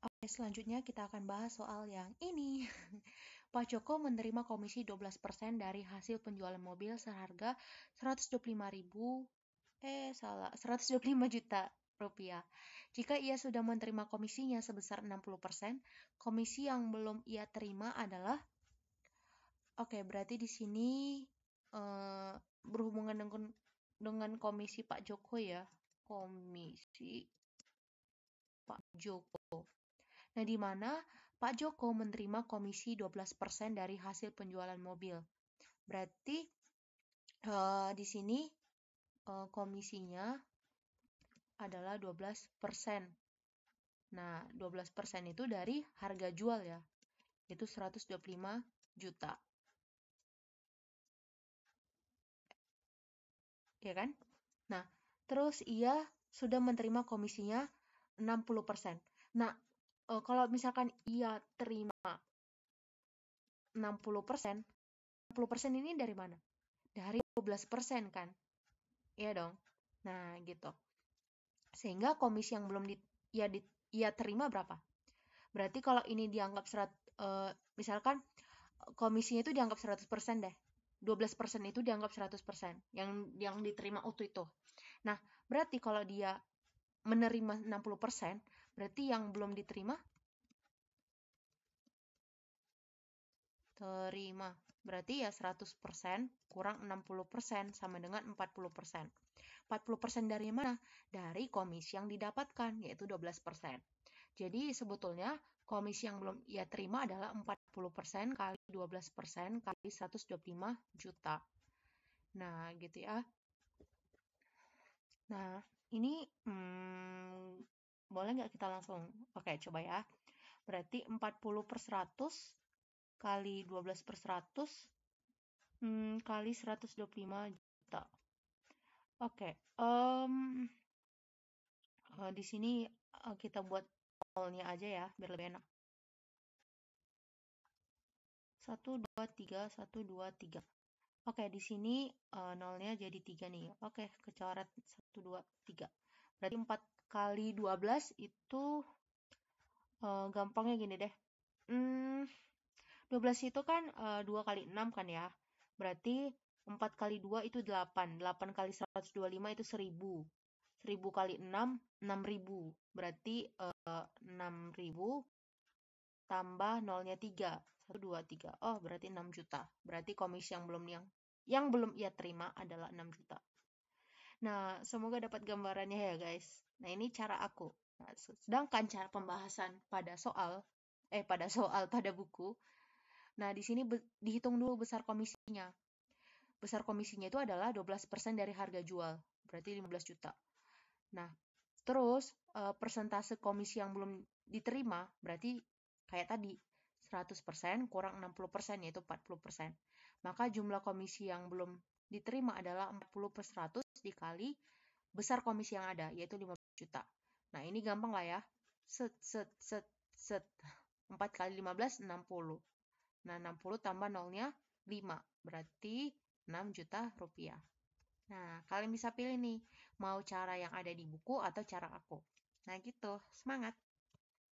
Oke, selanjutnya kita akan bahas soal yang ini. Pak Joko menerima komisi 12% dari hasil penjualan mobil seharga 125.000 eh salah, 125 juta rupiah. Jika ia sudah menerima komisinya sebesar 60%, komisi yang belum ia terima adalah Oke, berarti di sini uh, berhubungan dengan dengan komisi Pak Joko ya. Komisi Pak Joko. Nah, di mana Pak Joko menerima komisi 12% dari hasil penjualan mobil. Berarti uh, di sini uh, komisinya adalah 12%. Nah, 12% itu dari harga jual ya. Itu 125 juta. Ya kan? Nah, terus ia sudah menerima komisinya 60%. Nah, uh, kalau misalkan ia terima 60%, persen, 60% persen ini dari mana? Dari 12% persen kan? Iya dong. Nah, gitu. Sehingga komisi yang belum di, ia, ya di, ia ya terima berapa? Berarti kalau ini dianggap serat, uh, misalkan eh, komisinya itu dianggap 100% persen deh. 12% persen itu dianggap 100% yang yang diterima utuh itu. Nah, berarti kalau dia menerima 60%, persen. Berarti yang belum diterima terima. Berarti ya 100% kurang 60% sama dengan 40%. 40% dari mana? Dari komisi yang didapatkan, yaitu 12%. Jadi sebetulnya komisi yang belum ia terima adalah 40% kali 12% kali 125 juta. Nah, gitu ya. Nah, ini hmm, boleh nggak kita langsung? Oke, coba ya. Berarti 40 per 100 kali 12 per 100 hmm, kali 125 juta. Oke, um, di sini eh, kita buat nolnya aja ya, biar lebih enak. 1, 2, 3, 1, 2, 3. Oke, di sini uh, nolnya jadi 3 nih. Oke, kecoret 1, 2, 3. Berarti 4 kali 12 itu uh, gampangnya gini deh. Hmm, 12 itu kan uh, eh, 2 kali 6 kan ya. Berarti 4 kali 2 itu 8. 8 kali 125 itu 1000. 1000 kali 6, 6000. Berarti uh, eh, 6000 tambah nolnya 3. 1, 2, 3. Oh, berarti 6 juta. Berarti komisi yang belum yang yang belum ia terima adalah 6 juta. Nah, semoga dapat gambarannya ya, guys. Nah, ini cara aku. Nah, sedangkan cara pembahasan pada soal, eh, pada soal pada buku, nah, di sini dihitung dulu besar komisinya. Besar komisinya itu adalah 12% dari harga jual, berarti 15 juta. Nah, terus e, persentase komisi yang belum diterima, berarti kayak tadi, 100% kurang 60% yaitu 40%. Maka jumlah komisi yang belum diterima adalah 40 per 100 dikali besar komisi yang ada, yaitu 15 juta. Nah, ini gampang lah ya. Set, set, set, set. 4 kali 15, 60. Nah, 60 tambah nolnya 5, berarti 6 juta rupiah. Nah, kalian bisa pilih nih, mau cara yang ada di buku atau cara aku. Nah, gitu. Semangat!